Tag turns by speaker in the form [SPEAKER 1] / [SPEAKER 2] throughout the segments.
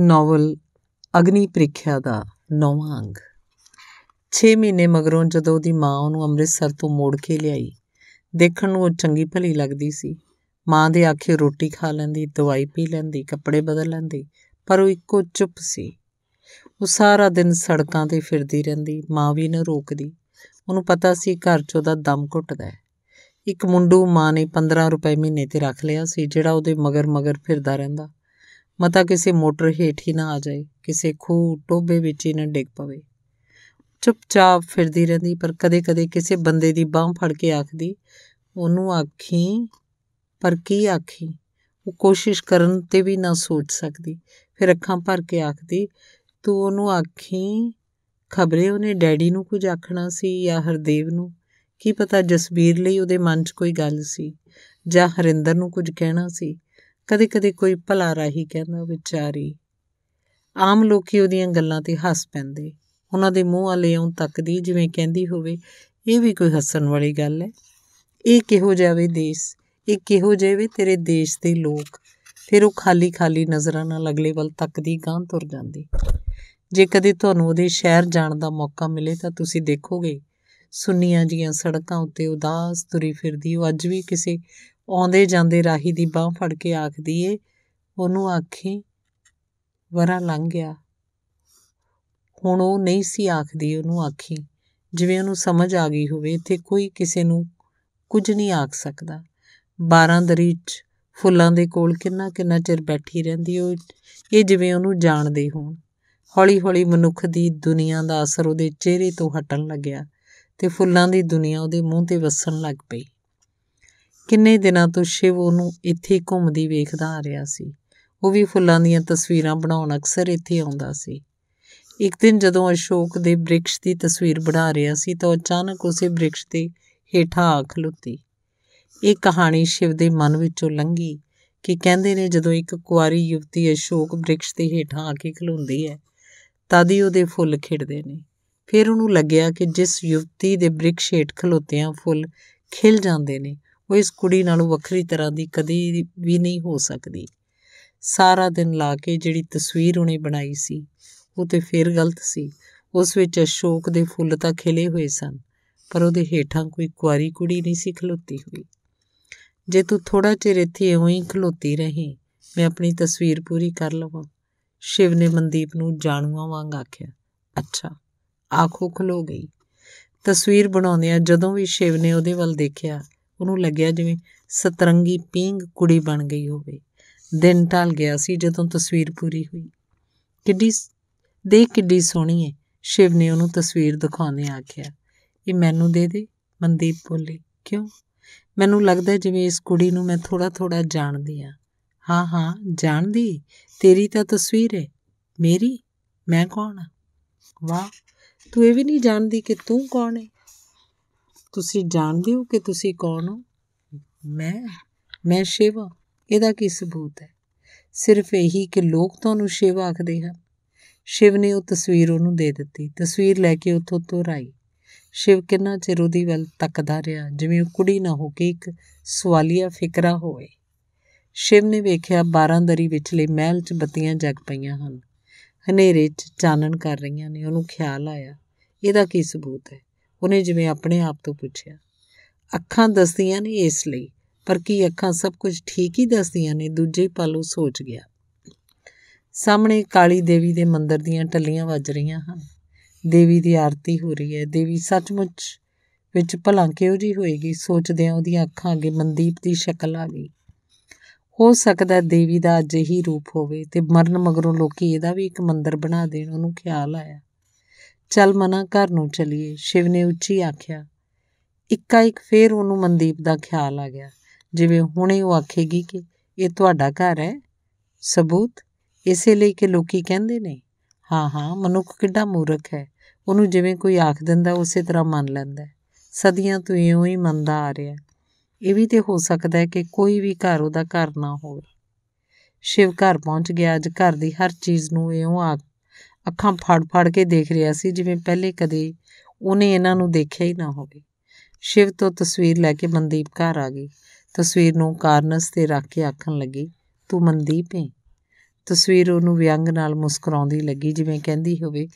[SPEAKER 1] novel ਅਗਨੀ ਪ੍ਰੀਖਿਆ ਦਾ ਨੌਵਾਂ ਅੰਗ 6 ਮਹੀਨੇ ਮਗਰੋਂ ਜਦੋਂ ਉਹਦੀ ਮਾਂ ਉਹਨੂੰ ਅੰਮ੍ਰਿਤਸਰ ਤੋਂ ਮੋੜ ਕੇ ਲਿਆਈ ਦੇਖਣ ਨੂੰ ਉਹ ਚੰਗੀ ਭਲੀ ਲੱਗਦੀ ਸੀ ਮਾਂ ਦੇ ਆਖੇ ਰੋਟੀ ਖਾ ਲੈਂਦੀ ਦਵਾਈ ਪੀ ਲੈਂਦੀ ਕੱਪੜੇ ਬਦਲ ਲੈਂਦੀ ਪਰ ਉਹ ਇੱਕੋ ਚੁੱਪ ਸੀ ਉਹ ਸਾਰਾ ਦਿਨ ਸੜਕਾਂ ਤੇ ਫਿਰਦੀ ਰਹਿੰਦੀ ਮਾਂ ਵੀ ਨਾ ਰੋਕਦੀ ਉਹਨੂੰ ਪਤਾ ਸੀ ਘਰ 'ਚ ਉਹਦਾ ਦਮ ਘੁੱਟਦਾ ਹੈ ਇੱਕ ਮੁੰਡੂ ਮਾਂ ਨੇ 15 ਰੁਪਏ ਮਹੀਨੇ ਤੇ ਰੱਖ ਲਿਆ ਸੀ ਜਿਹੜਾ ਉਹਦੇ ਮਗਰ ਮਗਰ ਫਿਰਦਾ ਰਹਿੰਦਾ ਮਤਾ ਕਿਸੇ ਮੋਟਰ ਹੇਠ ਹੀ ਨਾ ਆ ਜਾਏ ਕਿਸੇ ਖੂਹ ਟੋਬੇ ਵਿੱਚ ਹੀ ਨਾ ਡਿੱਗ ਪਵੇ ਚੁੱਪਚਾਪ ਫਿਰਦੀ ਰਹਿੰਦੀ ਪਰ ਕਦੇ-ਕਦੇ ਕਿਸੇ ਬੰਦੇ ਦੀ ਬਾਹ ਫੜ ਕੇ ਆਖਦੀ ਉਹਨੂੰ ਆਖੀ ਪਰ ਕੀ ਆਖੀ ਉਹ ਕੋਸ਼ਿਸ਼ ਕਰਨ ਤੇ ਵੀ ਨਾ ਸੋਚ ਸਕਦੀ ਫਿਰ ਅੱਖਾਂ ਭਰ ਕੇ ਆਖਦੀ ਤੂੰ ਉਹਨੂੰ ਆਖੀ ਖਬਰੇ ਉਹਨੇ ਡੈਡੀ ਨੂੰ ਕੁਝ ਆਖਣਾ ਸੀ ਜਾਂ ਹਰਦੇਵ ਨੂੰ ਕੀ ਪਤਾ ਜਸਬੀਰ ਲਈ ਉਹਦੇ ਮਨ 'ਚ ਕੋਈ ਗੱਲ ਸੀ ਜਾਂ ਹਰਿੰਦਰ ਨੂੰ ਕੁਝ ਕਹਿਣਾ ਸੀ ਕਦੇ-ਕਦੇ ਕੋਈ ਭਲਾ ਰਾਹੀ ਕਹਿੰਦਾ ਵਿਚਾਰੀ ਆਮ ਲੋਕੀ ਉਹਦੀਆਂ ਗੱਲਾਂ ਤੇ ਹੱਸ ਪੈਂਦੇ ਉਹਨਾਂ ਦੇ ਮੂੰਹ ਵਾਲੇ ਉਂ ਤੱਕਦੀ ਜਿਵੇਂ ਕਹਿੰਦੀ ਹੋਵੇ ਇਹ ਵੀ ਕੋਈ ਹੱਸਣ ਵਾਲੀ ਗੱਲ ਹੈ ਇਹ ਕਿਹੋ ਜਾਵੇ ਦੇਸ਼ ਇਹ ਕਿਹੋ ਜਾਵੇ ਤੇਰੇ ਦੇਸ਼ ਦੇ ਲੋਕ ਫਿਰ ਉਹ ਖਾਲੀ-ਖਾਲੀ ਨਜ਼ਰਾਂ ਨਾਲ ਅਗਲੇ ਵੱਲ ਤੱਕਦੀ ਗਾਂ ਤੁਰ ਜਾਂਦੀ ਜੇ ਕਦੇ ਤੁਹਾਨੂੰ ਉਹਦੇ ਸ਼ਹਿਰ ਜਾਣ ਦਾ ਮੌਕਾ ਮਿਲੇ ਤਾਂ ਤੁਸੀਂ ਦੇਖੋਗੇ ਸੁੰਨੀਆਂ ਜੀਆਂ ਸੜਕਾਂ ਉੱਤੇ ਉਦਾਸ ਤੁਰੀ ਫਿਰਦੀ ਉਹ ਅੱਜ ਵੀ ਕਿਸੇ ਆਉਂਦੇ ਜਾਂਦੇ ਰਾਹੀ ਦੀ ਬਾਹ ਫੜ ਕੇ ਆਖਦੀ ਏ ਉਹਨੂੰ ਆਖੀ ਵਰਾ ਲੰਘ ਗਿਆ ਹੁਣ ਉਹ ਨਹੀਂ ਸੀ ਆਖਦੀ ਉਹਨੂੰ ਆਖੀ ਜਿਵੇਂ ਉਹਨੂੰ ਸਮਝ ਆ ਗਈ ਹੋਵੇ ਇੱਥੇ ਕੋਈ ਕਿਸੇ ਨੂੰ ਕੁਝ ਨਹੀਂ ਆਖ ਸਕਦਾ 12 ਦਰੀ 'ਚ ਫੁੱਲਾਂ ਦੇ ਕੋਲ ਕਿੰਨਾ ਕਿੰਨਾ ਚਿਰ ਬੈਠੀ ਰਹਿੰਦੀ ਉਹ ਇਹ ਜਿਵੇਂ ਉਹਨੂੰ ਜਾਣਦੇ ਹੋਣ ਹੌਲੀ-ਹੌਲੀ ਮਨੁੱਖ ਦੀ ਦੁਨੀਆ ਦਾ ਅਸਰ ਉਹਦੇ ਚਿਹਰੇ ਤੋਂ ਹਟਣ ਲੱਗਿਆ ਤੇ ਫੁੱਲਾਂ ਦੀ ਦੁਨੀਆ ਉਹਦੇ ਮੂੰਹ ਤੇ ਵਸਣ ਲੱਗ ਪਈ ਕਿੰਨੇ ਦਿਨਾਂ ਤੋਂ ਸ਼ਿਵ ਉਹਨੂੰ ਇੱਥੇ ਘੁੰਮਦੀ ਵੇਖਦਾ ਆ ਰਿਹਾ ਸੀ ਉਹ ਵੀ ਫੁੱਲਾਂ ਦੀਆਂ ਤਸਵੀਰਾਂ ਬਣਾਉਣ ਅਕਸਰ ਇੱਥੇ ਆਉਂਦਾ ਸੀ ਇੱਕ ਦਿਨ ਜਦੋਂ ਅਸ਼ੋਕ ਦੇ ਬ੍ਰਿਕਸ਼ ਦੀ ਤਸਵੀਰ ਬਣਾ ਰਿਹਾ ਸੀ ਤਾਂ ਅਚਾਨਕ ਉਸੇ ਬ੍ਰਿਕਸ਼ ਤੇ ਹੀਠਾ ਆਖ ਲੁੱਤੀ ਇਹ ਕਹਾਣੀ ਸ਼ਿਵ ਦੇ ਮਨ ਵਿੱਚੋਂ ਲੰਘੀ ਕਿ ਕਹਿੰਦੇ ਨੇ ਜਦੋਂ ਇੱਕ ਕੁਆਰੀ ਯੁਵਤੀ ਅਸ਼ੋਕ ਬ੍ਰਿਕਸ਼ ਤੇ ਹੀਠਾ ਆ ਕੇ ਖਲੋਂਦੀ ਹੈ ਤਦ ਹੀ ਉਹਦੇ ਫੁੱਲ ਖਿੜਦੇ ਨੇ ਫਿਰ ਉਹਨੂੰ ਲੱਗਿਆ ਕਿ ਜਿਸ ਯੁਵਤੀ ਦੇ ਬ੍ਰਿਕਸ਼ ਖਲੋਤੇ ਖਲੋਤਿਆਂ ਫੁੱਲ ਖਿਲ ਜਾਂਦੇ ਨੇ ਉਹ ਇਸ ਕੁੜੀ ਨਾਲੋਂ ਵੱਖਰੀ ਤਰ੍ਹਾਂ ਦੀ ਕਦੀ ਵੀ ਨਹੀਂ ਹੋ ਸਕਦੀ ਸਾਰਾ ਦਿਨ ਲਾ ਕੇ ਜਿਹੜੀ ਤਸਵੀਰ ਉਹਨੇ ਬਣਾਈ ਸੀ ਉਹ ਤੇ ਫੇਰ ਗਲਤ ਸੀ ਉਸ ਵਿੱਚ ਅਸ਼ੋਕ ਦੇ ਫੁੱਲ ਤਾਂ ਖਿਲੇ ਹੋਏ ਸਨ ਪਰ ਉਹਦੇ ਹੇਠਾਂ ਕੋਈ ਕੁਆਰੀ ਕੁੜੀ ਨਹੀਂ ਸੀ ਖਲੋਤੀ ਹੋਈ ਜੇ ਤੂੰ ਥੋੜਾ ਚਿਰ ਇੱਥੇ ਓਂ ਹੀ ਖਲੋਤੀ ਰਹੀਂ ਮੈਂ ਆਪਣੀ ਤਸਵੀਰ ਪੂਰੀ ਕਰ ਲਵਾਂ ਸ਼ਿਵ ਨੇ ਮਨਦੀਪ ਨੂੰ ਜਾਣੂਆਂ ਵਾਂਗ ਆਖਿਆ ਅੱਛਾ ਆਖੋ ਖਲੋ ਗਈ ਤਸਵੀਰ ਬਣਾਉਂਦੇ ਆ ਜਦੋਂ ਵੀ ਸ਼ਿਵ ਨੇ ਉਹਦੇ ਵੱਲ ਦੇਖਿਆ ਉਹਨੂੰ ਲੱਗਿਆ ਜਿਵੇਂ ਸਤਰੰਗੀ ਪੀਂਗ ਕੁੜੀ ਬਣ ਗਈ ਹੋਵੇ ਦਿਨ ਢਲ ਗਿਆ ਸੀ ਜਦੋਂ ਤਸਵੀਰ ਪੂਰੀ ਹੋਈ ਕਿੱਡੀ ਦੇ ਕਿੱਡੀ ਸੋਹਣੀ ਹੈ ਸ਼ਿਵ ਨੇ ਉਹਨੂੰ ਤਸਵੀਰ ਦਿਖਾਉਂਦੇ ਆਖਿਆ ਇਹ ਮੈਨੂੰ ਦੇ ਦੇ ਮਨਦੀਪ ਬੋਲੀ ਕਿਉਂ ਮੈਨੂੰ ਲੱਗਦਾ ਜਿਵੇਂ ਇਸ ਕੁੜੀ ਨੂੰ ਮੈਂ ਥੋੜਾ ਥੋੜਾ ਜਾਣਦੀ ਆ ਹਾਂ ਹਾਂ ਜਾਣਦੀ ਤੇਰੀ ਤਾਂ ਤਸਵੀਰ ਹੈ ਮੇਰੀ ਮੈਂ ਕੌਣ ਆ ਵਾਹ ਤੂੰ ਇਹ ਵੀ ਨਹੀਂ ਜਾਣਦੀ ਕਿ ਤੂੰ ਕੌਣ ਹੈ ਤੁਸੀਂ ਜਾਣਦੇ ਹੋ ਕਿ ਤੁਸੀਂ ਕੌਣ ਹੋ ਮੈਂ ਮੈਂ ਸ਼ੇਵਾ ਇਹਦਾ ਕੀ ਸਬੂਤ ਹੈ ਸਿਰਫ ਇਹੀ ਕਿ ਲੋਕ ਤੁਹਾਨੂੰ ਸ਼ਿਵ ਆਖਦੇ ਹਨ ਸ਼ਿਵ ਨੇ ਉਹ ਤਸਵੀਰ ਉਹਨੂੰ ਦੇ ਦਿੱਤੀ ਤਸਵੀਰ ਲੈ ਕੇ ਉੱਥੋਂ ਤੁਰਾਈ ਸ਼ਿਵ ਕਿੰਨਾ ਚਿਰ ਉਹਦੀ ਵੱਲ ਤੱਕਦਾ ਰਿਹਾ ਜਿਵੇਂ ਉਹ ਕੁੜੀ ਨਾ ਹੋ ਕੇ ਇੱਕ ਸਵਾਲੀਆ ਫਿਕਰਾ ਹੋਵੇ ਸ਼ਿਵ ਨੇ ਵੇਖਿਆ 12 ਦਰੀ ਵਿਚਲੇ ਮਹਿਲ 'ਚ ਬੱਤੀਆਂ ਜਗ ਪਈਆਂ ਹਨ ਹਨੇਰੇ 'ਚ ਚਾਨਣ ਕਰ ਰਹੀਆਂ ਨੇ ਉਹਨੂੰ ਖਿਆਲ ਆਇਆ ਇਹਦਾ ਕੀ ਸਬੂਤ ਹੈ ਉਹਨੇ ਜਿਵੇਂ ਆਪਣੇ ਆਪ ਤੋਂ ਪੁੱਛਿਆ ਅੱਖਾਂ ਦੱਸਦੀਆਂ ਨੇ ਇਸ ਲਈ ਪਰ ਕੀ ਅੱਖਾਂ ਸਭ ਕੁਝ ਠੀਕ ਹੀ ਦੱਸਦੀਆਂ ਨੇ ਦੂਜੇ ਹੀ ਪਲ ਉਹ ਸੋਚ ਗਿਆ ਸਾਹਮਣੇ ਕਾਲੀ ਦੇਵੀ ਦੇ ਮੰਦਰ ਦੀਆਂ ਟੱਲੀਆਂ ਵੱਜ ਰਹੀਆਂ ਹਨ ਦੇਵੀ ਦੀ ਆਰਤੀ ਹੋ ਰਹੀ ਹੈ ਦੇਵੀ ਸੱਚਮੁੱਚ ਵਿੱਚ ਭਲਾਂਕੇ ਕਿਉਂ ਜੀ ਹੋਏਗੀ ਸੋਚਦਿਆਂ ਉਹਦੀਆਂ ਅੱਖਾਂ ਅੱਗੇ ਮਨਦੀਪ ਦੀ ਸ਼ਕਲ ਆ ਗਈ ਹੋ ਸਕਦਾ ਦੇਵੀ ਦਾ ਅਜਿਹੀ ਰੂਪ ਹੋਵੇ ਤੇ ਮਰਨ ਮਗਰੋਂ ਲੋਕੀ ਇਹਦਾ ਵੀ ਇੱਕ ਮੰਦਰ ਬਣਾ ਦੇਣ ਉਹਨੂੰ ਖਿਆਲ ਆਇਆ ਚੱਲ ਮਨਾ ਘਰ ਨੂੰ ਚਲੀਏ ਸ਼ਿਵ ਨੇ ਉੱਚੀ ਆਖਿਆ ਇੱਕਾ ਇੱਕ ਫੇਰ ਉਹਨੂੰ ਮਨਦੀਪ ਦਾ ਖਿਆਲ ਆ ਗਿਆ ਜਿਵੇਂ ਹੁਣੇ ਉਹ ਆਖੇਗੀ ਕਿ ਇਹ ਤੁਹਾਡਾ ਘਰ ਹੈ ਸਬੂਤ ਇਸੇ ਲਈ ਕਿ ਲੋਕੀ ਕਹਿੰਦੇ ਨੇ ਹਾਂ ਹਾਂ ਮਨੁੱਖ ਕਿੱਡਾ ਮੂਰਖ ਹੈ ਉਹਨੂੰ ਜਿਵੇਂ ਕੋਈ ਆਖ ਦਿੰਦਾ ਉਸੇ ਤਰ੍ਹਾਂ ਮੰਨ ਲੈਂਦਾ ਸਦੀਆਂ ਤੋਂ ਇਉਂ ਹੀ ਮੰਨਦਾ ਆ ਰਿਹਾ ਇਹ ਵੀ ਤੇ ਹੋ ਸਕਦਾ ਹੈ ਕਿ ਕੋਈ ਵੀ ਘਰ ਉਹਦਾ ਘਰ ਨਾ ਹੋਵੇ ਸ਼ਿਵ ਘਰ ਪਹੁੰਚ ਗਿਆ ਅੱਜ ਘਰ ਦੀ ਹਰ ਚੀਜ਼ ਨੂੰ ਇਉਂ ਆਖ ਅੱਖਾਂ ਫੜ-ਫੜ ਕੇ ਦੇਖ ਰਿਹਾ ਸੀ ਜਿਵੇਂ ਪਹਿਲੇ ਕਦੇ ਉਹਨੇ ਇਹਨਾਂ ਨੂੰ ਦੇਖਿਆ ਹੀ ਨਾ ਹੋਵੇ ਸ਼ਿਵ ਤੋਂ ਤਸਵੀਰ ਲੈ ਕੇ ਮਨਦੀਪ ਘਰ ਆ ਗਈ ਤਸਵੀਰ ਨੂੰ ਕਾਰਨਸ ਤੇ ਰੱਖ ਕੇ ਆਖਣ ਲੱਗੀ ਤੂੰ ਮਨਦੀਪ ਹੈ ਤਸਵੀਰ ਉਹਨੂੰ ਵਿਅੰਗ ਨਾਲ ਮੁਸਕਰਾਉਂਦੀ ਲੱਗੀ ਜਿਵੇਂ ਕਹਿੰਦੀ ਹੋਵੇ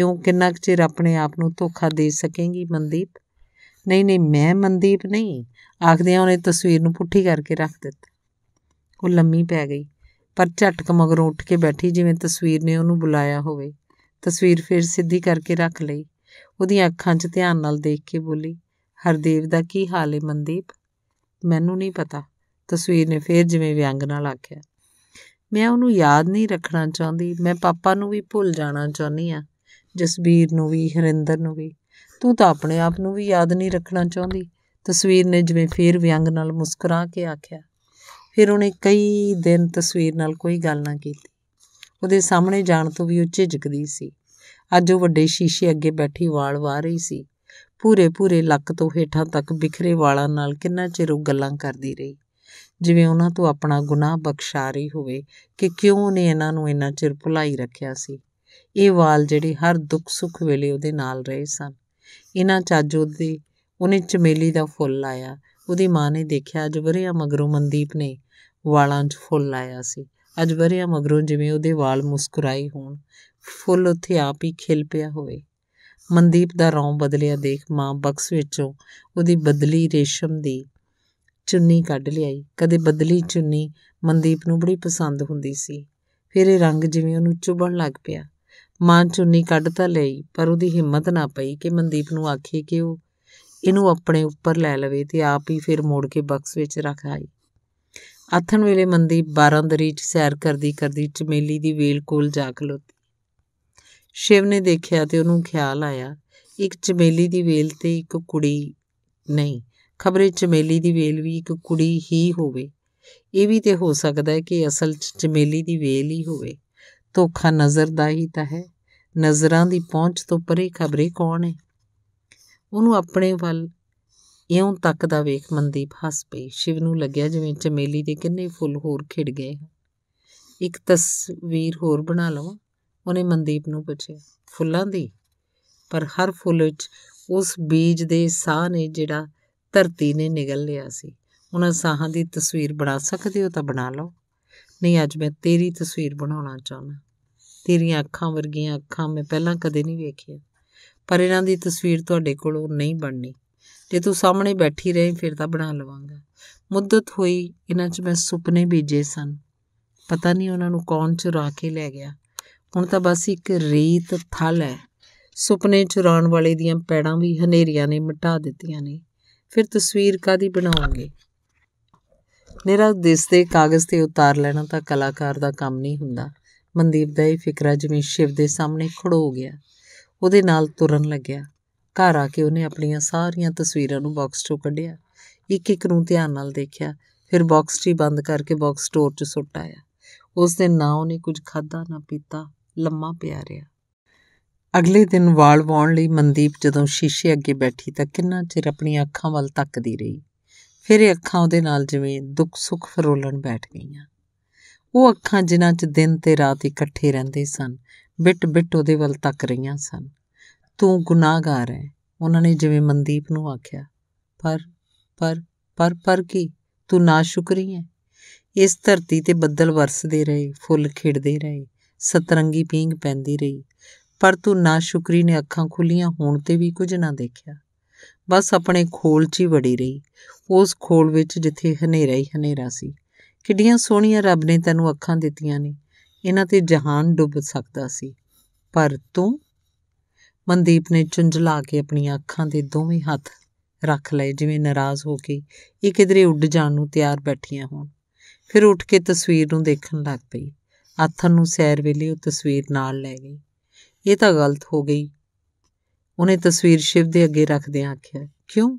[SPEAKER 1] ਇਉਂ ਕਿੰਨਾ ਚਿਰ ਆਪਣੇ ਆਪ ਨੂੰ ਧੋਖਾ ਦੇ ਸਕੇਂਗੀ ਮਨਦੀਪ ਨਹੀਂ ਨਹੀਂ ਮੈਂ ਮਨਦੀਪ ਨਹੀਂ ਆਖਦਿਆਂ ਉਹਨੇ ਤਸਵੀਰ ਨੂੰ ਪੁੱਠੀ ਕਰਕੇ ਰੱਖ ਦਿੱਤਾ ਉਹ ਲੰਮੀ ਪੈ ਗਈ ਪਰ ਝਟਕ ਮਗਰੋਂ ਉੱਠ ਕੇ ਬੈਠੀ ਜਿਵੇਂ ਤਸਵੀਰ ਨੇ ਉਹਨੂੰ ਬੁਲਾਇਆ ਹੋਵੇ ਤਸਵੀਰ ਫੇਰ ਸਿੱਧੀ ਕਰਕੇ ਰੱਖ ਲਈ ਉਹਦੀਆਂ ਅੱਖਾਂ 'ਚ ਧਿਆਨ ਨਾਲ ਦੇਖ ਕੇ ਬੋਲੀ ਹਰਦੇਵ ਦਾ ਕੀ ਹਾਲ ਏ ਮਨਦੀਪ ਮੈਨੂੰ ਨਹੀਂ ਪਤਾ ਤਸਵੀਰ ਨੇ ਫੇਰ ਜਿਵੇਂ ਵਿਅੰਗ ਨਾਲ ਆਖਿਆ ਮੈਂ ਉਹਨੂੰ ਯਾਦ ਨਹੀਂ ਰੱਖਣਾ ਚਾਹੁੰਦੀ ਮੈਂ ਪਾਪਾ ਨੂੰ ਵੀ ਭੁੱਲ ਜਾਣਾ ਚਾਹੁੰਦੀ ਆ ਜਸਬੀਰ ਨੂੰ ਵੀ ਹਰਿੰਦਰ ਨੂੰ ਵੀ ਤੂੰ ਤਾਂ ਆਪਣੇ ਆਪ ਨੂੰ ਵੀ ਯਾਦ ਨਹੀਂ ਰੱਖਣਾ ਚਾਹੁੰਦੀ ਤਸਵੀਰ ਨੇ ਜਿਵੇਂ ਫੇਰ ਵਿਅੰਗ ਨਾਲ ਮੁਸਕਰਾ ਕੇ ਆਖਿਆ ਫਿਰ ਉਹਨੇ ਕਈ ਦਿਨ ਤਸਵੀਰ ਨਾਲ ਕੋਈ ਗੱਲ ਨਾ ਕੀਤੀ ਉਹਦੇ ਸਾਹਮਣੇ ਜਾਣ ਤੋਂ ਵੀ ਉਹ ਝਿਜਕਦੀ ਸੀ ਅੱਜ ਉਹ ਵੱਡੇ ਸ਼ੀਸ਼ੇ ਅੱਗੇ ਬੈਠੀ ਵਾਲ ਵਾਹ ਰਹੀ ਸੀ ਪੂਰੇ ਪੂਰੇ ਲੱਕ ਤੋਂ ਹੇਠਾਂ ਤੱਕ ਬਿਖਰੇ ਵਾਲਾਂ ਨਾਲ ਕਿੰਨਾ ਚਿਰ ਉਹ ਗੱਲਾਂ ਕਰਦੀ ਰਹੀ ਜਿਵੇਂ ਉਹਨਾਂ ਤੋਂ ਆਪਣਾ ਗੁਨਾਹ ਬਖਸ਼ਾ ਰਹੀ ਹੋਵੇ ਕਿ ਕਿਉਂ ਉਹਨੇ ਇਹਨਾਂ ਨੂੰ ਇੰਨਾ ਚਿਰ ਭੁਲਾਈ ਰੱਖਿਆ ਸੀ ਇਹ ਵਾਲ ਜਿਹੜੇ ਹਰ ਦੁੱਖ ਸੁੱਖ ਵੇਲੇ ਉਹਦੇ ਨਾਲ ਰਹੇ ਸਨ ਇਹਨਾਂ ਚਾਜੋ ਦੇ ਉਹਨੇ ਚਮੇਲੀ ਦਾ ਫੁੱਲ ਲਾਇਆ ਉਹਦੀ ਮਾਂ ਨੇ ਦੇਖਿਆ ਅੱਜ ਮਗਰੋਂ ਮਨਦੀਪ ਨੇ ਵਾਲਾਂ 'ਚ ਫੁੱਲ ਲਾਇਆ ਸੀ ਅੱਜ ਵਰਿਆ ਮਗਰੋਂ ਜਿਵੇਂ ਉਹਦੇ ਵਾਲ ਮੁਸਕਰਾਈ ਹੋਣ ਫੁੱਲ ਉੱਥੇ ਆਪ ਹੀ ਖਿਲ ਪਿਆ ਹੋਵੇ ਮਨਦੀਪ ਦਾ ਰੌਂ ਬਦਲਿਆ ਦੇਖ ਮਾਂ ਬਕਸ ਵਿੱਚੋਂ ਉਹਦੀ ਬਦਲੀ ਰੇਸ਼ਮ ਦੀ ਚੁੰਨੀ ਕੱਢ ਲਈ ਕਦੇ ਬਦਲੀ ਚੁੰਨੀ ਮਨਦੀਪ ਨੂੰ ਬੜੀ ਪਸੰਦ ਹੁੰਦੀ ਸੀ ਫਿਰ ਇਹ ਰੰਗ ਜਿਵੇਂ ਉਹਨੂੰ ਚੁਭਣ ਲੱਗ ਪਿਆ ਮਾਂ ਚੁੰਨੀ ਕੱਢ ਤਾਂ ਲਈ ਪਰ ਉਹਦੀ ਹਿੰਮਤ ਨਾ ਪਈ ਕਿ ਮਨਦੀਪ ਨੂੰ ਆਖੇ ਕਿ ਉਹ ਇਹਨੂੰ ਆਪਣੇ ਉੱਪਰ ਲੈ ਲਵੇ ਤੇ ਆਪ ਹੀ ਫਿਰ ਮੋੜ ਕੇ ਬਕਸ ਵਿੱਚ ਰੱਖ ਆਈ ਆਥਣ ਵੇਲੇ ਮੰਦੀ ਬਾਰਾਂਦਰੀ 'ਚ ਸੈਰ ਕਰਦੀ ਕਰਦੀ ਚਮੇਲੀ ਦੀ ਵੇਲ ਕੋਲ ਜਾ ਖਲੋਤੀ ਸ਼ਿਵ ਨੇ ਦੇਖਿਆ ਤੇ ਉਹਨੂੰ ਖਿਆਲ ਆਇਆ ਇੱਕ ਚਮੇਲੀ ਦੀ ਵੇਲ ਤੇ ਇੱਕ ਕੁੜੀ ਨਹੀਂ ਖਬਰੇ ਚਮੇਲੀ ਦੀ ਵੇਲ ਵੀ ਇੱਕ ਕੁੜੀ ਹੀ ਹੋਵੇ ਇਹ ਵੀ ਤੇ ਹੋ ਸਕਦਾ ਹੈ ਕਿ ਅਸਲ 'ਚ ਚਮੇਲੀ ਦੀ ਵੇਲ ਹੀ ਹੋਵੇ ਧੋਖਾ ਨਜ਼ਰ ਦਾ ਹੀ ਤਾਂ ਹੈ ਨਜ਼ਰਾਂ ਦੀ ਪਹੁੰਚ ਤੋਂ ਪਰੇ ਖਬਰੇ ਕੌਣ ਹੈ ਉਹਨੂੰ ਆਪਣੇ ਵੱਲ ਇਉਂ ਤੱਕਦਾ ਵੇਖ ਮਨਦੀਪ ਹੱਸ ਪਈ ਸ਼ਿਵ ਨੂੰ ਲੱਗਿਆ ਜਿਵੇਂ ਚਮੇਲੀ ਦੇ ਕਿੰਨੇ ਫੁੱਲ ਹੋਰ ਖਿੜ ਗਏ ਇੱਕ ਤਸਵੀਰ ਹੋਰ ਬਣਾ ਲਵਾਂ ਉਹਨੇ ਮਨਦੀਪ ਨੂੰ ਪੁੱਛਿਆ ਫੁੱਲਾਂ ਦੀ ਪਰ ਹਰ ਫੁੱਲ ਵਿੱਚ ਉਸ ਬੀਜ ਦੇ ਸਾਹ ਨੇ ਜਿਹੜਾ ਧਰਤੀ ਨੇ ਨਿਗਲ ਲਿਆ ਸੀ ਉਹਨਾਂ ਸਾਹਾਂ ਦੀ ਤਸਵੀਰ ਬਣਾ ਸਕਦੇ ਹੋ ਤਾਂ ਬਣਾ ਲਓ ਨਹੀਂ ਅੱਜ ਮੈਂ ਤੇਰੀ ਤਸਵੀਰ ਬਣਾਉਣਾ ਚਾਹੁੰਦਾ ਤੇਰੀਆਂ ਅੱਖਾਂ ਵਰਗੀਆਂ ਅੱਖਾਂ ਮੈਂ ਪਹਿਲਾਂ ਕਦੇ ਨਹੀਂ ਵੇਖੀਆਂ ਪਰ ਇਹਨਾਂ ਦੀ ਤਸਵੀਰ ਤੁਹਾਡੇ ਕੋਲੋਂ ਨਹੀਂ ਬਣਨੀ ਜੇ ਤੂੰ ਸਾਹਮਣੇ ਬੈਠੀ ਰਹੀਂ ਫਿਰ ਤਾਂ ਬਣਾ ਲਵਾਂਗਾ ਮੁੱਦਤ ਹੋਈ ਇਹਨਾਂ 'ਚ ਮੈਂ ਸੁਪਨੇ ਬੀਜੇ ਸਨ ਪਤਾ ਨਹੀਂ ਉਹਨਾਂ ਨੂੰ ਕੌਣ ਚੁਰਾ ਕੇ ਲੈ ਗਿਆ ਹੁਣ ਤਾਂ ਬਸ ਇੱਕ ਰੀਤ ਥਲ ਹੈ ਸੁਪਨੇ ਚੁਰਾਉਣ ਵਾਲੇ ਦੀਆਂ ਪੈੜਾਂ ਵੀ ਹਨੇਰੀਆਂ ਨੇ ਮਿਟਾ ਦਿੱਤੀਆਂ ਨੇ ਫਿਰ ਤਸਵੀਰ ਕਾਦੀ ਬਣਾਉਂਗੇ ਮੇਰਾ ਦਿਸਦੇ ਕਾਗਜ਼ ਤੇ ਉਤਾਰ ਲੈਣਾ ਤਾਂ ਕਲਾਕਾਰ ਦਾ ਕੰਮ ਨਹੀਂ ਹੁੰਦਾ ਮਨਦੀਪ ਦਾ ਇਹ ਫਿਕਰਾ ਜਿਵੇਂ ਸ਼ਿਵ ਦੇ ਸਾਹਮਣੇ ਖੜੋ ਗਿਆ ਉਹਦੇ ਨਾਲ ਤੁਰਨ ਲੱਗਿਆ ਘਰ ਆ ਕੇ ਉਹਨੇ ਆਪਣੀਆਂ ਸਾਰੀਆਂ ਤਸਵੀਰਾਂ ਨੂੰ ਬਾਕਸ 'ਚੋਂ ਕੱਢਿਆ ਇੱਕ ਇੱਕ ਨੂੰ ਧਿਆਨ ਨਾਲ ਦੇਖਿਆ ਫਿਰ ਬਾਕਸ 'ਚ ਬੰਦ ਕਰਕੇ ਬਾਕਸ ਸਟੋਰ 'ਚ ਸੁੱਟ ਆਇਆ ਉਸ ਦਿਨ ਨਾ ਉਹਨੇ ਕੁਝ ਖਾਦਾ ਨਾ ਪੀਤਾ ਲੰਮਾ ਪਿਆ ਰਿਹਾ ਅਗਲੇ ਦਿਨ ਵਾਲ ਵਾਉਣ ਲਈ ਮਨਦੀਪ ਜਦੋਂ ਸ਼ੀਸ਼ੇ ਅੱਗੇ ਬੈਠੀ ਤਾਂ ਕਿੰਨਾ ਚਿਰ ਆਪਣੀਆਂ ਅੱਖਾਂ ਵੱਲ ਤੱਕਦੀ ਰਹੀ ਫਿਰ ਇਹ ਅੱਖਾਂ ਉਹਦੇ ਨਾਲ ਜਿਵੇਂ ਦੁੱਖ ਸੁੱਖ ਫਰੋਲਣ ਬੈਠ ਗਈਆਂ ਉਹ ਅੱਖਾਂ ਜਿਨ੍ਹਾਂ 'ਚ ਦਿਨ ਤੇ ਰਾਤ ਇਕੱਠੇ ਰਹਿੰਦੇ ਸਨ ਬਿਟ ਬਿਟ ਉਹਦੇ ਵੱਲ ਤੱਕ ਰਹੀਆਂ ਸਨ ਤੂੰ ਗੁਨਾਹਗਾਰ ਹੈ ਉਹਨਾਂ ਨੇ ਜਿਵੇਂ ਮਨਦੀਪ ਨੂੰ ਆਖਿਆ ਪਰ ਪਰ ਪਰ ਪਰ ਕੀ ਤੂੰ ਨਾਸ਼ੁਕਰੀ ਹੈ ਇਸ ਧਰਤੀ ਤੇ ਬੱਦਲ ਵਰਸਦੇ ਰਹੇ ਫੁੱਲ ਖਿੜਦੇ ਰਹੇ ਸਤਰੰਗੀ ਪੀਂਗ ਪੈਂਦੀ ਰਹੀ ਪਰ ਤੂੰ ਨਾਸ਼ੁਕਰੀ ਨੇ ਅੱਖਾਂ ਖੁੱਲੀਆਂ ਹੋਣ ਤੇ ਵੀ ਕੁਝ ਨਾ ਦੇਖਿਆ ਬਸ ਆਪਣੇ ਖੋਲ 'ਚ ਹੀ ਵੜੀ ਰਹੀ ਉਸ ਖੋਲ ਵਿੱਚ ਜਿੱਥੇ ਹਨੇਰਾ ਹੀ ਹਨੇਰਾ ਸੀ ਕਿੱਡੀਆਂ ਸੋਹਣੀਆਂ ਰੱਬ ਨੇ ਤੈਨੂੰ ਅੱਖਾਂ ਦਿੱਤੀਆਂ ਨੇ ਇਹਨਾਂ ਤੇ ਜਹਾਨ ਡੁੱਬ ਸਕਦਾ ਸੀ ਪਰ ਤੂੰ ਮਨਦੀਪ ਨੇ ਚੁੰਝਲਾ ਕੇ ਆਪਣੀਆਂ ਅੱਖਾਂ ਦੇ ਦੋਵੇਂ ਹੱਥ ਰੱਖ ਲਏ ਜਿਵੇਂ ਨਾਰਾਜ਼ ਹੋ ਕੇ ਇਹ ਕਿਧਰੇ ਉੱਡ ਜਾਣ ਨੂੰ ਤਿਆਰ ਬੈਠੀਆਂ ਹੋਣ ਫਿਰ ਉੱਠ ਕੇ ਤਸਵੀਰ ਨੂੰ ਦੇਖਣ ਲੱਗ ਪਈ ਆਥਰ ਨੂੰ ਸੈਰ ਵੇਲੇ ਉਹ ਤਸਵੀਰ ਨਾਲ ਲੈ ਗਈ ਇਹ ਤਾਂ ਗਲਤ ਹੋ ਗਈ ਉਹਨੇ ਤਸਵੀਰ ਸ਼ਿਵ ਦੇ ਅੱਗੇ ਰੱਖਦਿਆਂ ਆਖਿਆ ਕਿਉਂ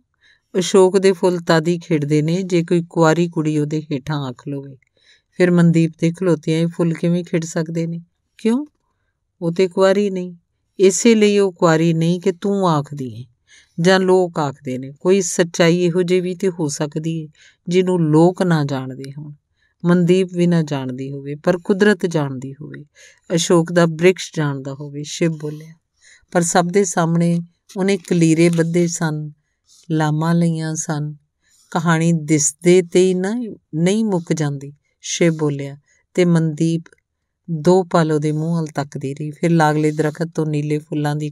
[SPEAKER 1] ਅਸ਼ੋਕ ਦੇ ਫੁੱਲ ਤਾਦੀ ਖਿੜਦੇ ਨੇ ਜੇ ਕੋਈ ਕੁਆਰੀ ਕੁੜੀ ਉਹਦੇ ਹੇਠਾਂ ਆਖ ਲਵੇ ਫਿਰ ਮਨਦੀਪ ਦੇ ਖਲੋਤਿਆਂ ਇਹ ਫੁੱਲ ਕਿਵੇਂ ਖਿੜ ਸਕਦੇ ਨੇ ਕਿਉਂ ਉਹ ਤੇ ਕੁਆਰੀ ਨਹੀਂ ਇਸੇ ਲਈ ਉਹ ਕੁਆਰੀ ਨਹੀਂ ਕਿ ਤੂੰ ਆਖਦੀ ਹੈ ਜਾਂ ਲੋਕ ਆਖਦੇ ਨੇ ਕੋਈ ਸੱਚਾਈ ਇਹੋ ਜਿਹੀ ਵੀ ਤੇ ਹੋ ਸਕਦੀ ਹੈ ਜਿਹਨੂੰ ਲੋਕ ਨਾ ਜਾਣਦੇ ਹੋਣ ਮਨਦੀਪ ਵੀ ਨਾ ਜਾਣਦੀ ਹੋਵੇ ਪਰ ਕੁਦਰਤ ਜਾਣਦੀ ਹੋਵੇ ਅਸ਼ੋਕ ਦਾ ਬ੍ਰਿਕਸ਼ ਜਾਣਦਾ ਹੋਵੇ ਸ਼ਿਵ ਬੋਲਿਆ ਪਰ ਸਭ ਦੇ ਸਾਹਮਣੇ ਉਹਨੇ ਕਲੀਰੇ ਬੱਦੇ ਸਨ ਲਾਮਾ ਲਈਆਂ ਸਨ ਕਹਾਣੀ ਦਿਸਦੇ ਤੇ ਹੀ ਨਾ ਨਹੀਂ ਮੁੱਕ ਜਾਂਦੀ ਸ਼ਿਵ ਬੋਲਿਆ ਤੇ ਮਨਦੀਪ ਦੋ ਪਾਲੋ ਦੇ ਮੂੰਹ ਤੱਕ ਤੱਕਦੀ ਰਹੀ ਫਿਰ ਲਾਗਲੇ ਦਰਖਤ ਤੋਂ ਨੀਲੇ ਫੁੱਲਾਂ ਦੀ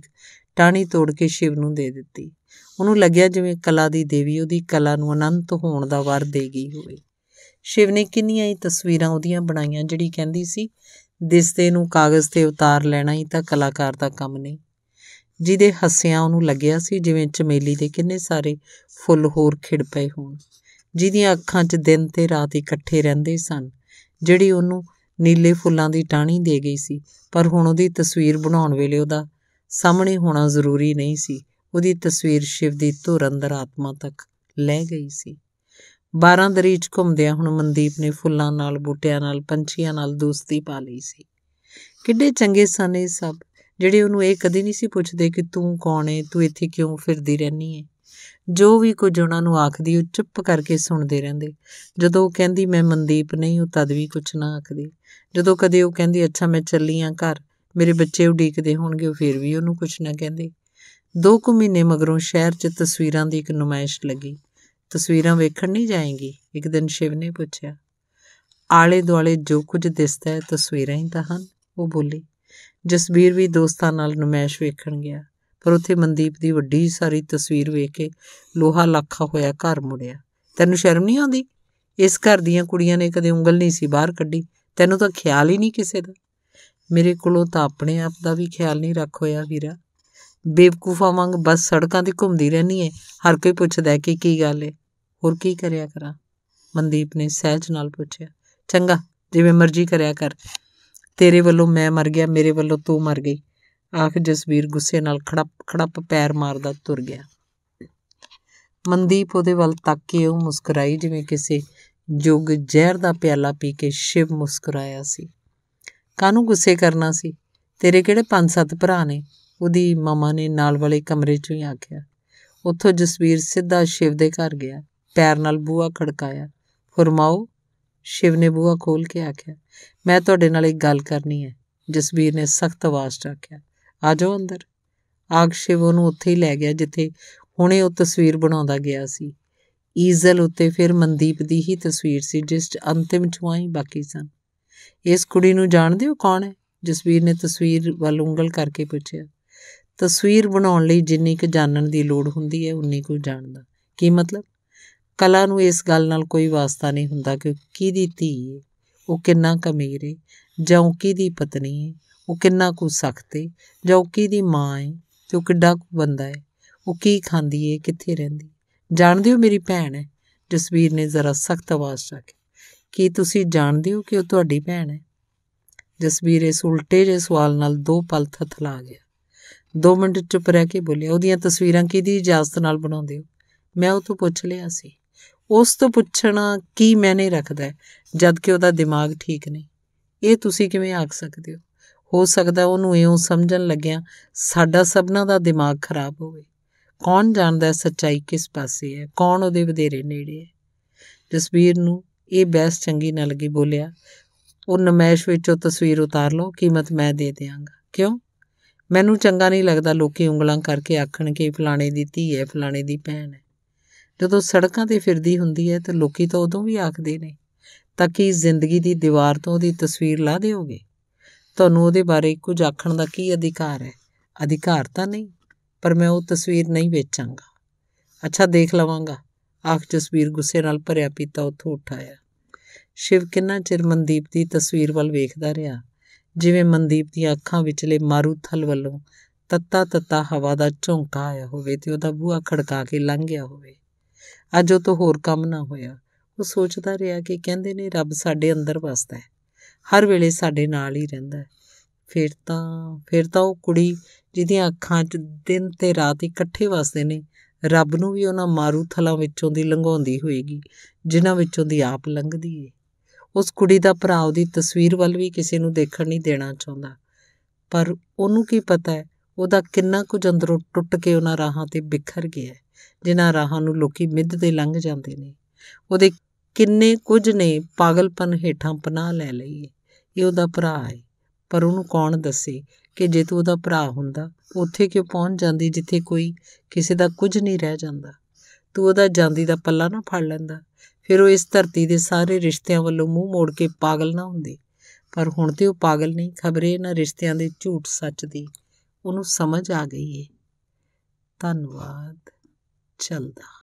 [SPEAKER 1] ਟਾਣੀ ਤੋੜ ਕੇ ਸ਼ਿਵ ਨੂੰ ਦੇ ਦਿੱਤੀ ਉਹਨੂੰ ਲੱਗਿਆ ਜਿਵੇਂ ਕਲਾ ਦੀ ਦੇਵੀ ਉਹਦੀ ਕਲਾ ਨੂੰ ਅਨੰਤ ਹੋਣ ਦਾ ਵਰ ਦੇ ਗਈ ਹੋਵੇ ਸ਼ਿਵ ਨੇ ਕਿੰਨੀਆਂ ਹੀ ਤਸਵੀਰਾਂ ਉਹਦੀਆਂ ਬਣਾਈਆਂ ਜਿਹੜੀ ਕਹਿੰਦੀ ਸੀ ਦਿਸਦੇ ਨੂੰ ਕਾਗਜ਼ ਤੇ ਉਤਾਰ ਲੈਣਾ ਹੀ ਤਾਂ ਕਲਾਕਾਰ ਦਾ ਕੰਮ ਨਹੀਂ ਜਿਹਦੇ ਹੱਸਿਆਂ ਉਹਨੂੰ ਲੱਗਿਆ ਸੀ ਜਿਵੇਂ ਚਮੇਲੀ ਦੇ ਕਿੰਨੇ ਸਾਰੇ ਫੁੱਲ ਹੋਰ ਖਿੜ ਪਏ ਹੋਣ ਜਿਹਦੀਆਂ ਅੱਖਾਂ 'ਚ ਦਿਨ ਤੇ ਰਾਤ ਇਕੱਠੇ ਰਹਿੰਦੇ ਸਨ ਜਿਹੜੀ ਉਹਨੂੰ ਨੀਲੇ ਫੁੱਲਾਂ ਦੀ ਟਾਣੀ ਦੇ ਗਈ ਸੀ ਪਰ ਹੁਣ ਉਹਦੀ ਤਸਵੀਰ ਬਣਾਉਣ ਵੇਲੇ ਉਹਦਾ ਸਾਹਮਣੇ ਹੋਣਾ ਜ਼ਰੂਰੀ ਨਹੀਂ ਸੀ ਉਹਦੀ ਤਸਵੀਰ ਸ਼ਿਵ ਦੀ ਧੁਰ ਅੰਦਰ ਆਤਮਾ ਤੱਕ ਲੈ ਗਈ ਸੀ 12 ਦਰੀਚ ਘੁੰਮਦਿਆਂ ਹੁਣ ਮਨਦੀਪ ਨੇ ਫੁੱਲਾਂ ਨਾਲ ਬੂਟਿਆਂ ਨਾਲ ਪੰਛੀਆਂ ਨਾਲ ਦੋਸਤੀ ਪਾ ਲਈ ਸੀ ਕਿੱਡੇ ਚੰਗੇ ਸਨ ਇਹ ਸਭ ਜਿਹੜੇ ਉਹਨੂੰ ਇਹ ਕਦੇ ਨਹੀਂ ਸੀ ਪੁੱਛਦੇ ਕਿ ਤੂੰ ਕੌਣ ਏ ਤੂੰ ਇੱਥੇ ਕਿਉਂ ਫਿਰਦੀ ਰਹਿਨੀ ਏ ਜੋ ਵੀ ਕੁਝ ਉਹਨਾਂ ਨੂੰ ਆਖਦੀ ਉਹ ਚੁੱਪ ਕਰਕੇ ਸੁਣਦੇ ਰਹਿੰਦੇ ਜਦੋਂ ਉਹ ਕਹਿੰਦੀ ਮੈਂ ਮਨਦੀਪ ਨਹੀਂ ਉਹ ਤਦ ਵੀ ਕੁਝ ਨਾ ਆਖਦੀ ਜਦੋਂ ਕਦੇ ਉਹ ਕਹਿੰਦੀ ਅੱਛਾ ਮੈਂ ਚੱਲੀ ਆ ਘਰ ਮੇਰੇ ਬੱਚੇ ਉਡੀਕਦੇ ਹੋਣਗੇ ਉਹ ਫਿਰ ਵੀ ਉਹਨੂੰ ਕੁਝ ਨਾ ਕਹਿੰਦੀ ਦੋ ਕੁ ਮਹੀਨੇ ਮਗਰੋਂ ਸ਼ਹਿਰ 'ਚ ਤਸਵੀਰਾਂ ਦੀ ਇੱਕ ਨੁਮਾਇਸ਼ ਲੱਗੀ ਤਸਵੀਰਾਂ ਵੇਖਣ ਨਹੀਂ ਜਾਏਗੀ ਇੱਕ ਦਿਨ ਸ਼ਿਵ ਨੇ ਪੁੱਛਿਆ ਆਲੇ ਦੁਆਲੇ ਜੋ ਕੁਝ ਦਿਸਦਾ ਹੈ ਤਸਵੀਰਾਂ ਹੀ ਤਾਂ ਹਨ ਉਹ ਬੋਲੀ ਜਸਬੀਰ ਵੀ ਦੋਸਤਾਂ ਨਾਲ ਨੁਮਾਇਸ਼ ਵੇਖਣ ਗਿਆ ਪਰ ਉੱਥੇ ਮਨਦੀਪ ਦੀ ਵੱਡੀ ਸਾਰੀ ਤਸਵੀਰ ਵੇਖ ਕੇ ਲੋਹਾ ਲੱਖਾ ਹੋਇਆ ਘਰ ਮੁੜਿਆ ਤੈਨੂੰ ਸ਼ਰਮ ਨਹੀਂ ਆਉਂਦੀ ਇਸ ਘਰ ਦੀਆਂ ਕੁੜੀਆਂ ਨੇ ਕਦੇ ਉਂਗਲ ਨਹੀਂ ਸੀ ਬਾਹਰ ਕੱਢੀ ਤੈਨੂੰ ਤਾਂ ਖਿਆਲ ਹੀ ਨਹੀਂ ਕਿਸੇ ਦਾ ਮੇਰੇ ਕੋਲੋਂ ਤਾਂ ਆਪਣੇ ਆਪ ਦਾ ਵੀ ਖਿਆਲ ਨਹੀਂ ਰੱਖ ਹੋਇਆ ਵੀਰਾ ਬੇਵਕੂਫਾ ਵਾਂਗ ਬਸ ਸੜਕਾਂ ਤੇ ਘੁੰਮਦੀ ਰਹਿਣੀ ਹੈ ਹਰ ਕੋਈ ਪੁੱਛਦਾ ਹੈ ਕਿ ਕੀ ਗੱਲ ਹੈ ਹੋਰ ਕੀ ਕਰਿਆ ਕਰਾਂ ਮਨਦੀਪ ਨੇ ਸਹਿਜ ਨਾਲ ਪੁੱਛਿਆ ਚੰਗਾ ਜਿਵੇਂ ਮਰਜ਼ੀ ਕਰਿਆ ਕਰ ਤੇਰੇ ਵੱਲੋਂ ਮੈਂ ਮਰ ਗਿਆ ਮੇਰੇ ਵੱਲੋਂ ਤੂੰ ਮਰ ਗਈ ਆਖ ਜਸਵੀਰ ਗੁੱਸੇ ਨਾਲ ਖੜਪ ਖੜਪ ਪੈਰ ਮਾਰਦਾ ਤੁਰ ਗਿਆ ਮਨਦੀਪ ਉਹਦੇ ਵੱਲ ਤੱਕ ਕੇ ਉਹ ਮੁਸਕਰਾਈ ਜਿਵੇਂ ਕਿਸੇ ਜੁਗ ਜ਼ਹਿਰ ਦਾ ਪਿਆਲਾ ਪੀ ਕੇ ਸ਼ਿਵ ਮੁਸਕਰਾਇਆ ਸੀ ਕਾਹਨੂੰ ਗੁੱਸੇ ਕਰਨਾ ਸੀ ਤੇਰੇ ਕਿਹੜੇ ਪੰਜ ਸੱਤ ਭਰਾ ਨੇ ਉਹਦੀ ਮਮਾ ਨੇ ਨਾਲ ਵਾਲੇ ਕਮਰੇ 'ਚੋਂ ਹੀ ਆਖਿਆ ਉੱਥੋਂ ਜਸਵੀਰ ਸਿੱਧਾ ਸ਼ਿਵ ਦੇ ਘਰ ਗਿਆ ਪੈਰ ਨਾਲ ਬੂਹਾ ਖੜਕਾਇਆ ਫਰਮਾਓ ਸ਼ਿਵ ਨੇ ਬੂਹਾ ਖੋਲ ਕੇ ਆਖਿਆ ਮੈਂ ਤੁਹਾਡੇ ਨਾਲ ਇੱਕ ਗੱਲ ਕਰਨੀ ਹੈ ਜਸਵੀਰ ਨੇ ਸਖਤ ਆਵਾਜ਼ 'ਚ ਆਖਿਆ ਆ ਜਾਓ ਅੰਦਰ ਆਗਸ਼ਿਵ ਉਹਨੂੰ ਉੱਥੇ ਹੀ ਲੈ ਗਿਆ ਜਿੱਥੇ ਹੁਣੇ ਉਹ ਤਸਵੀਰ ਬਣਾਉਂਦਾ ਗਿਆ ਸੀ ਈਜ਼ਲ ਉੱਤੇ ਫਿਰ ਮਨਦੀਪ ਦੀ ਹੀ ਤਸਵੀਰ ਸੀ ਜਿਸ 'ਚ ਅੰਤਿਮ ਛੁਆਈ ਬਾਕੀ ਸਨ ਇਸ ਕੁੜੀ ਨੂੰ ਜਾਣਦੇ ਹੋ ਕੌਣ ਹੈ ਜਸਵੀਰ ਨੇ ਤਸਵੀਰ ਵੱਲ ਉਂਗਲ ਕਰਕੇ ਪੁੱਛਿਆ ਤਸਵੀਰ ਬਣਾਉਣ ਲਈ ਜਿੰਨੀ ਕੁ ਜਾਣਨ ਦੀ ਲੋੜ ਹੁੰਦੀ ਹੈ ਉਨੀ ਕੁ ਜਾਣਦਾ ਕੀ ਮਤਲਬ ਕਲਾ ਨੂੰ ਇਸ ਗੱਲ ਨਾਲ ਕੋਈ ਵਾਸਤਾ ਨਹੀਂ ਹੁੰਦਾ ਕਿ ਦੀ ਧੀ ਹੈ ਉਹ ਕਿੰਨਾ ਕਮੀਰ ਹੈ ਜਾਂ ਕੀ ਦੀ ਪਤਨੀ ਹੈ ਉਹ ਕਿੰਨਾ ਕੁ ਸਖਤ ਹੈ ਜਾਂ ਉਹ ਕਿਹਦੀ ਮਾਂ ਹੈ ਤੇ ਉਹ ਕਿੱਡਾ ਕੁ ਬੰਦਾ ਹੈ ਉਹ ਕੀ ਖਾਂਦੀ ਹੈ ਕਿੱਥੇ ਰਹਿੰਦੀ ਜਾਣਦੇ ਹੋ ਮੇਰੀ ਭੈਣ ਹੈ ਜਸਵੀਰ ਨੇ ਜ਼ਰਾ ਸਖਤ ਆਵਾਜ਼ 'ਚ ਆਖਿਆ ਕੀ ਤੁਸੀਂ ਜਾਣਦੇ ਹੋ ਕਿ ਉਹ ਤੁਹਾਡੀ ਭੈਣ ਹੈ ਜਸਵੀਰ ਇਸ ਉਲਟੇ ਜੇ ਸਵਾਲ ਨਾਲ ਦੋ ਪਲ ਥਥਲਾ ਗਿਆ ਦੋ ਮਿੰਟ ਚੁੱਪ ਰਹਿ ਕੇ ਬੋਲਿਆ ਉਹਦੀਆਂ ਤਸਵੀਰਾਂ ਕਿਹਦੀ ਇਜਾਜ਼ਤ ਨਾਲ ਬਣਾਉਂਦੇ ਹੋ ਮੈਂ ਉਹ ਤੋਂ ਪੁੱਛ ਲਿਆ ਸੀ ਉਸ ਤੋਂ ਪੁੱਛਣਾ ਕੀ ਮੈਨੇ ਰੱਖਦਾ ਜਦ ਕਿ ਉਹਦਾ ਦਿਮਾਗ ਠੀਕ ਨਹੀਂ ਇਹ ਤੁਸੀਂ ਕਿਵੇਂ ਆਖ ਸਕਦੇ ਹੋ ਹੋ ਸਕਦਾ ਉਹਨੂੰ ਇਉਂ ਸਮਝਣ ਲੱਗਿਆ ਸਾਡਾ ਸਭਨਾ ਦਾ ਦਿਮਾਗ ਖਰਾਬ ਹੋਵੇ ਕੌਣ ਜਾਣਦਾ ਸੱਚਾਈ ਕਿਸ ਪਾਸੇ ਹੈ ਕੌਣ ਉਹਦੇ ਵਧੇਰੇ ਨੇੜੇ ਹੈ ਜਸਵੀਰ ਨੂੰ ਇਹ ਬੈਸ ਚੰਗੀ ਨਾ ਲੱਗੀ ਬੋਲਿਆ ਉਹ ਨਮੈਸ਼ ਵਿੱਚੋਂ ਤਸਵੀਰ ਉਤਾਰ ਲਓ ਕੀਮਤ ਮੈਂ ਦੇ ਦਿਆਂਗਾ ਕਿਉਂ ਮੈਨੂੰ ਚੰਗਾ ਨਹੀਂ ਲੱਗਦਾ ਲੋਕੀ ਉਂਗਲਾਂ ਕਰਕੇ ਆਖਣ ਕਿ ਫਲਾਣੇ ਦੀ ਧੀ ਹੈ ਫਲਾਣੇ ਦੀ ਭੈਣ ਹੈ ਜਦੋਂ ਸੜਕਾਂ ਤੇ ਫਿਰਦੀ ਹੁੰਦੀ ਹੈ ਤਾਂ ਲੋਕੀ ਤਾਂ ਉਦੋਂ ਵੀ ਆਖਦੇ ਨੇ ਤਾਂ ਕਿ ਜ਼ਿੰਦਗੀ ਦੀ ਦੀਵਾਰ ਤੋਂ ਉਹਦੀ ਤਸਵੀਰ ਲਾ ਦਿਓਗੇ ਤੁਹਾਨੂੰ ਉਹਦੇ ਬਾਰੇ ਕੁਝ ਆਖਣ ਦਾ ਕੀ ਅਧਿਕਾਰ ਹੈ ਅਧਿਕਾਰ ਤਾਂ ਨਹੀਂ ਪਰ ਮੈਂ ਉਹ ਤਸਵੀਰ ਨਹੀਂ ਵੇਚਾਂਗਾ ਅੱਛਾ ਦੇਖ ਲਵਾਂਗਾ ਆਖ ਜਸਵੀਰ ਗੁੱਸੇ ਨਾਲ ਭਰਿਆ ਪੀਤਾ ਉੱਥੋਂ ਉਠਾਇਆ ਸ਼ਿਵ ਕਿੰਨਾ ਚਿਰ ਮਨਦੀਪ ਦੀ ਤਸਵੀਰ ਵੱਲ ਵੇਖਦਾ ਰਿਹਾ ਜਿਵੇਂ ਮਨਦੀਪ ਦੀਆਂ ਅੱਖਾਂ ਵਿਚਲੇ ਮਾਰੂਥਲ ਵੱਲੋਂ ਤੱਤਾ ਤੱਤਾ ਹਵਾ ਦਾ ਝੋਂਕਾ ਆਇਆ ਹੋਵੇ ਤੇ ਉਹਦਾ ਬੂਹਾ ਖੜਕਾ ਕੇ ਲੰਘ ਗਿਆ ਹੋਵੇ ਅੱਜ ਉਹ ਤੋਂ ਹੋਰ ਕੰਮ ਨਾ ਹੋਇਆ ਉਹ ਸੋਚਦਾ ਰਿਹਾ ਕਿ ਕਹਿੰਦੇ ਨੇ ਰੱਬ ਸਾਡੇ ਅੰਦਰ ਵਸਦਾ ਹੈ ਹਰ ਵੇਲੇ ਸਾਡੇ ਨਾਲ ਹੀ ਰਹਿੰਦਾ ਹੈ ਫਿਰ ਤਾਂ ਫਿਰ ਤਾਂ ਉਹ ਕੁੜੀ ਜਿਹਦੀਆਂ ਅੱਖਾਂ 'ਚ ਦਿਨ ਤੇ ਰਾਤ ਇਕੱਠੇ ਵਸਦੇ ਨੇ ਰੱਬ ਨੂੰ ਵੀ ਉਹਨਾਂ ਮਾਰੂ ਥਲਾਂ ਵਿੱਚੋਂ ਦੀ ਲੰਘਾਉਂਦੀ ਹੋਏਗੀ ਜਿਨ੍ਹਾਂ ਵਿੱਚੋਂ ਦੀ ਆਪ ਲੰਘਦੀ ਏ ਉਸ ਕੁੜੀ ਦਾ ਭਰਾ ਉਹਦੀ ਤਸਵੀਰ ਵੱਲ ਵੀ ਕਿਸੇ ਨੂੰ ਦੇਖਣ ਨਹੀਂ ਦੇਣਾ ਚਾਹੁੰਦਾ ਪਰ ਉਹਨੂੰ ਕੀ ਪਤਾ ਹੈ ਉਹਦਾ ਕਿੰਨਾ ਕੁਝ ਅੰਦਰੋਂ ਟੁੱਟ ਕੇ ਉਹਨਾਂ ਰਾਹਾਂ ਤੇ ਬਿਖਰ ਗਿਆ ਜਿਨ੍ਹਾਂ ਰਾਹਾਂ ਨੂੰ ਲੋਕੀ ਮਿੱਧ ਦੇ ਲੰਘ ਜਾਂਦੇ ਨੇ ਉਹਦੇ ਕਿੰਨੇ ਕੁਝ ਨੇ ਪਾਗਲਪਨ ਹੇਠਾਂ ਪਨਾ ਲੈ ਲਈ ਇਹ ਉਹਦਾ ਭਰਾ ਹੈ ਪਰ ਉਹਨੂੰ ਕੌਣ ਦੱਸੇ ਕਿ ਜੇ ਤੂੰ ਉਹਦਾ ਭਰਾ ਹੁੰਦਾ ਉੱਥੇ ਕਿਉਂ ਪਹੁੰਚ ਜਾਂਦੀ ਜਿੱਥੇ ਕੋਈ ਕਿਸੇ ਦਾ ਕੁਝ ਨਹੀਂ ਰਹਿ ਜਾਂਦਾ ਤੂੰ ਉਹਦਾ ਜਾਂਦੀ ਦਾ ਪੱਲਾ ਨਾ ਫੜ ਲੈਂਦਾ ਫਿਰ ਉਹ ਇਸ ਧਰਤੀ ਦੇ ਸਾਰੇ ਰਿਸ਼ਤਿਆਂ ਵੱਲੋਂ ਮੂੰਹ ਮੋੜ ਕੇ ਪਾਗਲ ਨਾ ਹੁੰਦੀ ਪਰ ਹੁਣ ਤੇ ਉਹ ਪਾਗਲ ਨਹੀਂ ਖਬਰੇ ਇਹਨਾਂ ਰਿਸ਼ਤਿਆਂ ਦੇ ਝੂਠ ਸੱਚ ਦੀ ਉਹਨੂੰ ਸਮਝ ਆ ਗਈ ਏ ਧੰਨਵਾਦ ਚੱਲਦਾ